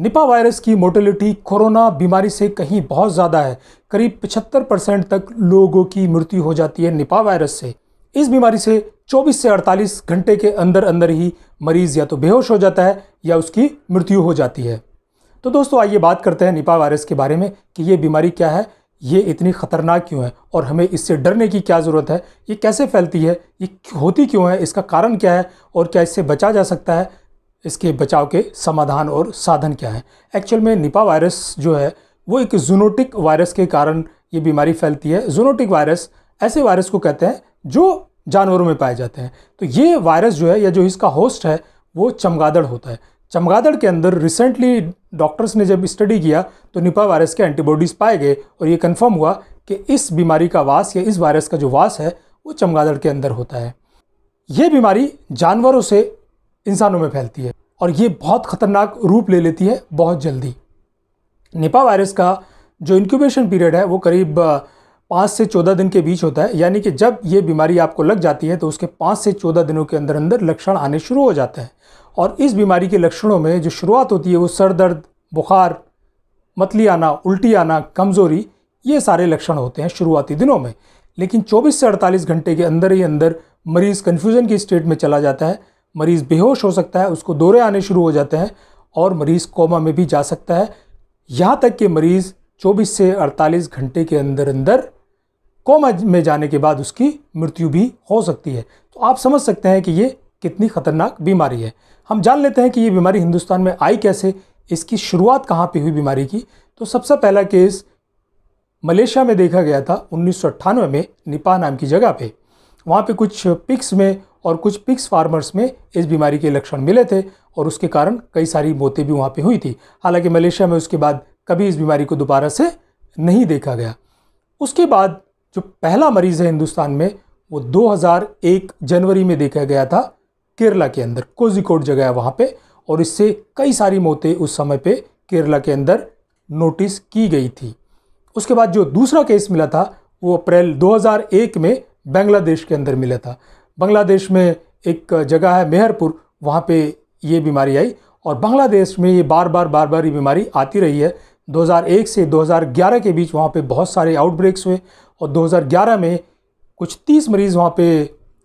Nipah virus की mortality corona बीमारी से कहीं बहुत ज़्यादा है करीब 75 परसेंट तक लोगों की मृत्यु हो जाती है निपा वायरस से इस बीमारी से 24 से 48 घंटे के अंदर अंदर ही मरीज़ या तो बेहोश हो जाता है या उसकी मृत्यु हो जाती है तो दोस्तों आइए बात करते हैं निपा वायरस के बारे में कि ये बीमारी क्या है ये इतनी खतरनाक क्यों है और हमें इससे डरने की क्या ज़रूरत है ये कैसे फैलती है ये होती क्यों है इसका कारण क्या है और क्या इससे बचा जा सकता है इसके बचाव के समाधान और साधन क्या हैं एक्चुअल में निपा वायरस जो है वो एक जूनोटिक वायरस के कारण ये बीमारी फैलती है जूनोटिक वायरस ऐसे वायरस को कहते हैं जो जानवरों में पाए जाते हैं तो ये वायरस जो है या जो इसका होस्ट है वो चमगादड़ होता है चमगादड़ के अंदर रिसेंटली डॉक्टर्स ने जब स्टडी किया तो निपा वायरस के एंटीबॉडीज़ पाए गए और ये कन्फर्म हुआ कि इस बीमारी का वास या इस वायरस का जो वास है वो चमगादड़ के अंदर होता है ये बीमारी जानवरों से इंसानों में फैलती है और ये बहुत ख़तरनाक रूप ले लेती है बहुत जल्दी निपा वायरस का जो इंक्यूबेशन पीरियड है वो करीब पाँच से चौदह दिन के बीच होता है यानी कि जब ये बीमारी आपको लग जाती है तो उसके पाँच से चौदह दिनों के अंदर अंदर लक्षण आने शुरू हो जाते हैं और इस बीमारी के लक्षणों में जो शुरुआत होती है वो सर दर्द बुखार मतली आना उल्टी आना कमज़ोरी ये सारे लक्षण होते हैं शुरुआती दिनों में लेकिन 24 से 48 घंटे के अंदर ही अंदर मरीज़ कन्फ्यूज़न की स्टेट में चला जाता है मरीज़ बेहोश हो सकता है उसको दौरे आने शुरू हो जाते हैं और मरीज़ कोमा में भी जा सकता है यहाँ तक कि मरीज़ 24 से 48 घंटे के अंदर अंदर कोमा में जाने के बाद उसकी मृत्यु भी हो सकती है तो आप समझ सकते हैं कि ये कितनी ख़तरनाक बीमारी है हम जान लेते हैं कि ये बीमारी हिंदुस्तान में आई कैसे इसकी शुरुआत कहाँ पे हुई बीमारी की तो सबसे पहला केस मलेशिया में देखा गया था उन्नीस में निपा नाम की जगह पर वहाँ पे कुछ पिक्स में और कुछ पिक्स फार्मर्स में इस बीमारी के लक्षण मिले थे और उसके कारण कई सारी मौतें भी वहाँ पे हुई थी हालांकि मलेशिया में उसके बाद कभी इस बीमारी को दोबारा से नहीं देखा गया उसके बाद जो पहला मरीज़ है हिंदुस्तान में वो 2001 जनवरी में देखा गया था केरला के अंदर कोजिकोड जगह है वहाँ पर और इससे कई सारी मौतें उस समय पर केरला के अंदर नोटिस की गई थी उसके बाद जो दूसरा केस मिला था वो अप्रैल 2001 में बांग्लादेश के अंदर मिला था बांग्लादेश में एक जगह है मेहरपुर वहाँ पे ये बीमारी आई और बांग्लादेश में ये बार बार बार बार ये बीमारी आती रही है 2001 से 2011 के बीच वहाँ पे बहुत सारे आउटब्रेक्स हुए और 2011 में कुछ 30 मरीज़ वहाँ पे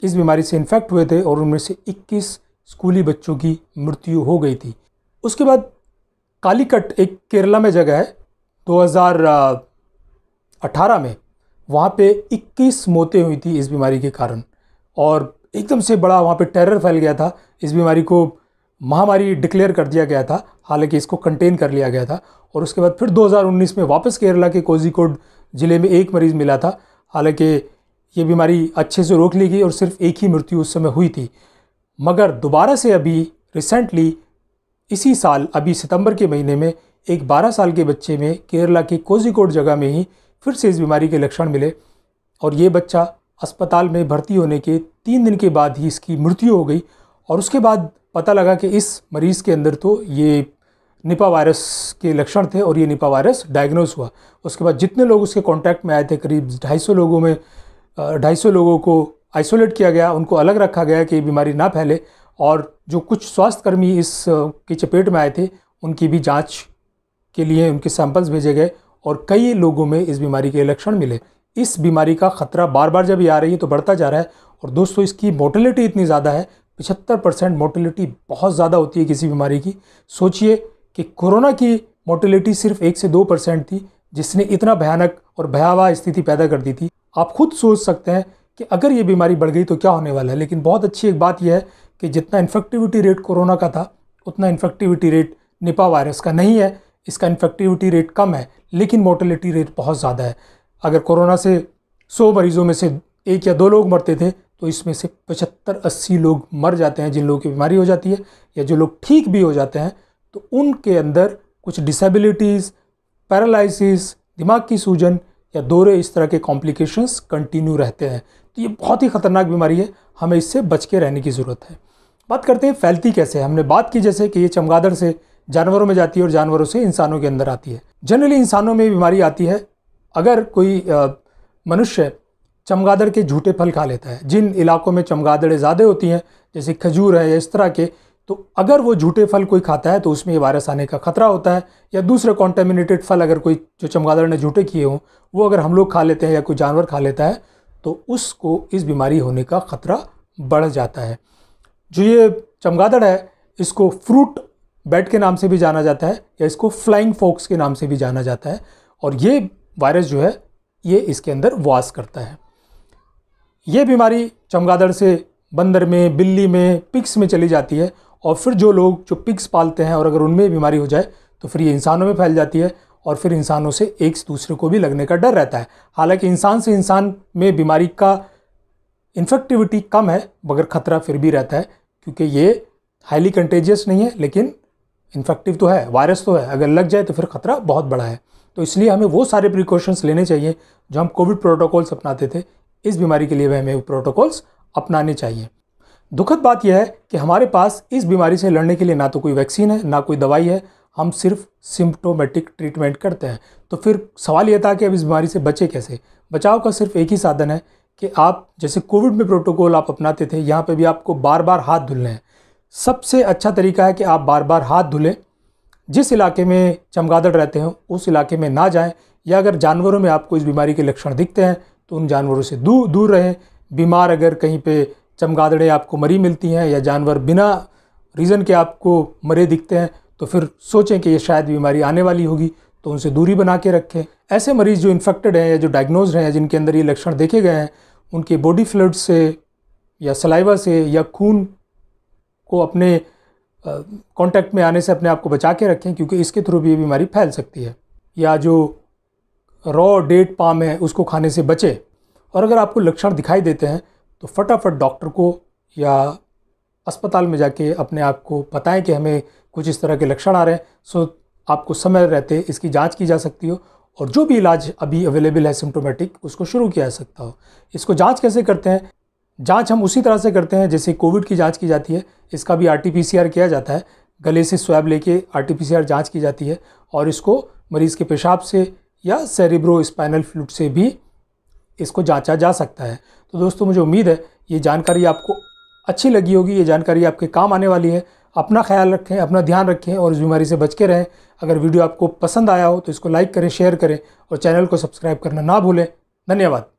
इस बीमारी से इन्फेक्ट हुए थे और उनमें से 21 स्कूली बच्चों की मृत्यु हो गई थी उसके बाद कालीकट एक केरला में जगह है दो में वहाँ पे 21 मौतें हुई थी इस बीमारी के कारण और एकदम से बड़ा वहाँ पे टेरर फैल गया था इस बीमारी को महामारी डिक्लेयर कर दिया गया था हालांकि इसको कंटेन कर लिया गया था और उसके बाद फिर 2019 में वापस केरला के कोजिकोड ज़िले में एक मरीज़ मिला था हालांकि ये बीमारी अच्छे से रोक ली गई और सिर्फ एक ही मृत्यु उस समय हुई थी मगर दोबारा से अभी रिसेंटली इसी साल अभी सितंबर के महीने में एक 12 साल के बच्चे में केरला के कोजिकोड जगह में ही फिर से इस बीमारी के लक्षण मिले और ये बच्चा अस्पताल में भर्ती होने के तीन दिन के बाद ही इसकी मृत्यु हो गई और उसके बाद पता लगा कि इस मरीज़ के अंदर तो ये निपा वायरस के लक्षण थे और ये निपा वायरस डायग्नोज हुआ उसके बाद जितने लोग उसके कांटेक्ट में आए थे करीब ढाई सौ लोगों में ढाई सौ लोगों को आइसोलेट किया गया उनको अलग रखा गया कि ये बीमारी ना फैले और जो कुछ स्वास्थ्यकर्मी इस की चपेट में आए थे उनकी भी जांच के लिए उनके सैंपल्स भेजे गए और कई लोगों में इस बीमारी के लक्षण मिले इस बीमारी का खतरा बार बार जब ये आ रही है तो बढ़ता जा रहा है और दोस्तों इसकी मोटिलिटी इतनी ज़्यादा है पिछहत्तर परसेंट मोटिलिटी बहुत ज़्यादा होती है किसी बीमारी की सोचिए कि कोरोना की मोटिलिटी सिर्फ एक से दो परसेंट थी जिसने इतना भयानक और भयावह स्थिति पैदा कर दी थी आप खुद सोच सकते हैं कि अगर ये बीमारी बढ़ गई तो क्या होने वाला है लेकिन बहुत अच्छी एक बात यह है कि जितना इन्फेक्टिविटी रेट कोरोना का था उतना इन्फेक्टिविटी रेट निपा वायरस का नहीं है इसका इन्फेक्टिविटी रेट कम है लेकिन मोर्टेलिटी रेट बहुत ज़्यादा है अगर कोरोना से सौ मरीज़ों में से एक या दो लोग मरते थे तो इसमें से पचहत्तर अस्सी लोग मर जाते हैं जिन लोगों की बीमारी हो जाती है या जो लोग ठीक भी हो जाते हैं तो उनके अंदर कुछ डिसेबिलिटीज़ पैरालसिस दिमाग की सूजन या दौरे इस तरह के कॉम्प्लिकेशंस कंटिन्यू रहते हैं तो ये बहुत ही ख़तरनाक बीमारी है हमें इससे बच के रहने की ज़रूरत है बात करते हैं फैलती कैसे हमने बात की जैसे कि ये चमगादड़ से जानवरों में जाती है और जानवरों से इंसानों के अंदर आती है जनरली इंसानों में बीमारी आती है अगर कोई मनुष्य चमगादड़ के झूठे फल खा लेता है जिन इलाकों में चमगादड़ें ज़्यादा होती हैं जैसे खजूर है या इस तरह के तो अगर वो झूठे फल कोई खाता है तो उसमें ये वायरस आने का खतरा होता है या दूसरे कॉन्टेमिनेटेड फल अगर कोई जो चमगादड़ ने झूठे किए हों वो अगर हम लोग खा लेते हैं या कोई जानवर खा लेता है तो उसको इस बीमारी होने का खतरा बढ़ जाता है जो ये चमगादड़ है इसको फ्रूट बैट के नाम से भी जाना जाता है या इसको फ्लाइंग फोक्स के नाम से भी जाना जाता है और ये वायरस जो है ये इसके अंदर वास करता है ये बीमारी चमगादड़ से बंदर में बिल्ली में पिक्स में चली जाती है और फिर जो लोग जो पिक्स पालते हैं और अगर उनमें बीमारी हो जाए तो फिर ये इंसानों में फैल जाती है और फिर इंसानों से एक दूसरे को भी लगने का डर रहता है हालांकि इंसान से इंसान में बीमारी का इन्फेक्टिविटी कम है मगर खतरा फिर भी रहता है क्योंकि ये हाईली कंटेजियस नहीं है लेकिन इन्फेक्टिव तो है वायरस तो है अगर लग जाए तो फिर खतरा बहुत बड़ा है तो इसलिए हमें वो सारे प्रिकॉशंस लेने चाहिए जो हम कोविड प्रोटोकॉल्स अपनाते थे इस बीमारी के लिए भी हमें प्रोटोकॉल्स अपनाने चाहिए दुखद बात यह है कि हमारे पास इस बीमारी से लड़ने के लिए ना तो कोई वैक्सीन है ना कोई दवाई है हम सिर्फ सिम्टोमेटिक ट्रीटमेंट करते हैं तो फिर सवाल यह था कि अब इस बीमारी से बचे कैसे बचाव का सिर्फ एक ही साधन है कि आप जैसे कोविड में प्रोटोकॉल आप अपनाते थे यहाँ पे भी आपको बार बार हाथ धुलने हैं सबसे अच्छा तरीका है कि आप बार बार हाथ धुलें जिस इलाके में चमगादड़ रहते हैं उस इलाके में ना जाएं या अगर जानवरों में आपको इस बीमारी के लक्षण दिखते हैं तो उन जानवरों से दूर दूर रहें बीमार अगर कहीं पे चमगादड़े आपको मरी मिलती हैं या जानवर बिना रीज़न के आपको मरे दिखते हैं तो फिर सोचें कि ये शायद बीमारी आने वाली होगी तो उनसे दूरी बना के रखें ऐसे मरीज़ जो इन्फेक्टेड हैं या जो डायग्नोज हैं जिनके अंदर ये लक्षण देखे गए हैं उनके बॉडी फ्लड से या सलाइवा से या खून को अपने कांटेक्ट में आने से अपने आप को बचा के रखें क्योंकि इसके थ्रू भी ये बीमारी फैल सकती है या जो रॉ डेट पाम है उसको खाने से बचें और अगर आपको लक्षण दिखाई देते हैं तो फटाफट डॉक्टर को या अस्पताल में जाके अपने आप को बताएं कि हमें कुछ इस तरह के लक्षण आ रहे हैं सो आपको समय रहते इसकी जाँच की जा सकती हो और जो भी इलाज अभी अवेलेबल है सिम्टोमेटिक उसको शुरू किया जा सकता हो इसको जांच कैसे करते हैं जांच हम उसी तरह से करते हैं जैसे कोविड की जांच की जाती है इसका भी आर किया जाता है गले से स्वैब लेके आर टी जांच की जाती है और इसको मरीज़ के पेशाब से या सेरिब्रो स्पाइनल फ्लूड से भी इसको जांचा जा सकता है तो दोस्तों मुझे उम्मीद है ये जानकारी आपको अच्छी लगी होगी ये जानकारी आपके काम आने वाली है अपना ख्याल रखें अपना ध्यान रखें और इस बीमारी से बच के रहें अगर वीडियो आपको पसंद आया हो तो इसको लाइक करें शेयर करें और चैनल को सब्सक्राइब करना ना भूलें धन्यवाद